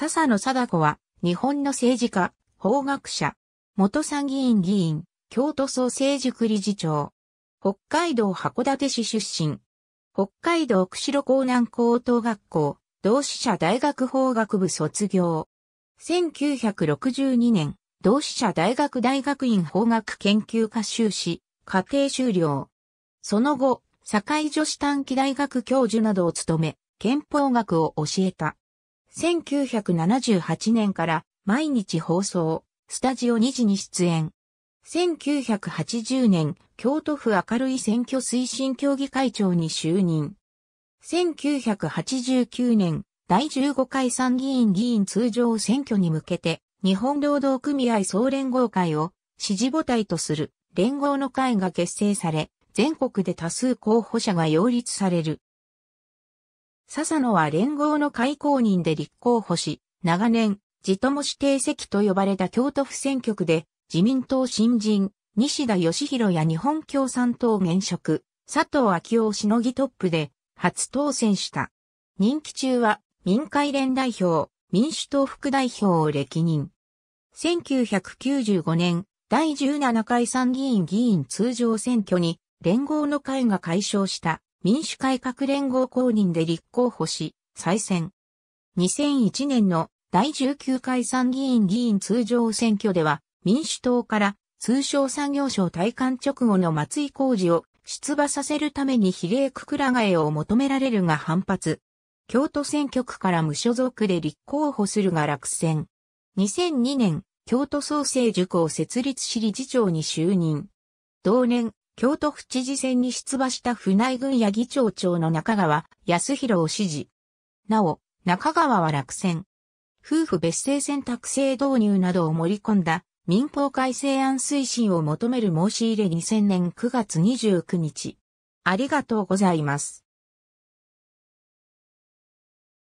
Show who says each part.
Speaker 1: 笹野貞子は、日本の政治家、法学者、元参議院議員、京都総政塾理事長、北海道函館市出身、北海道釧路港南高等学校、同志社大学法学部卒業。1962年、同志社大学大学院法学研究科修士、家庭修了。その後、堺女子短期大学教授などを務め、憲法学を教えた。1978年から毎日放送、スタジオ2時に出演。1980年、京都府明るい選挙推進協議会長に就任。1989年、第15回参議院議員通常選挙に向けて、日本労働組合総連合会を支持母体とする連合の会が結成され、全国で多数候補者が擁立される。笹野は連合の開公認で立候補し、長年、地友指定席と呼ばれた京都府選挙区で、自民党新人、西田義弘や日本共産党現職、佐藤昭夫しのぎトップで、初当選した。任期中は、民会連代表、民主党副代表を歴任。1995年、第17回参議院議員通常選挙に、連合の会が解消した民主改革連合公認で立候補し、再選。2001年の第19回参議院議員通常選挙では、民主党から通商産業省退官直後の松井工二を出馬させるために比例くくら替えを求められるが反発。京都選挙区から無所属で立候補するが落選。2002年、京都創生塾を設立し理事長に就任。同年、京都府知事選に出馬した府内軍や議長長の中川康弘を支持。なお、中川は落選。夫婦別姓選択制導入などを盛り込んだ民法改正案推進を求める申し入れ2000年9月29日。ありがとうございます。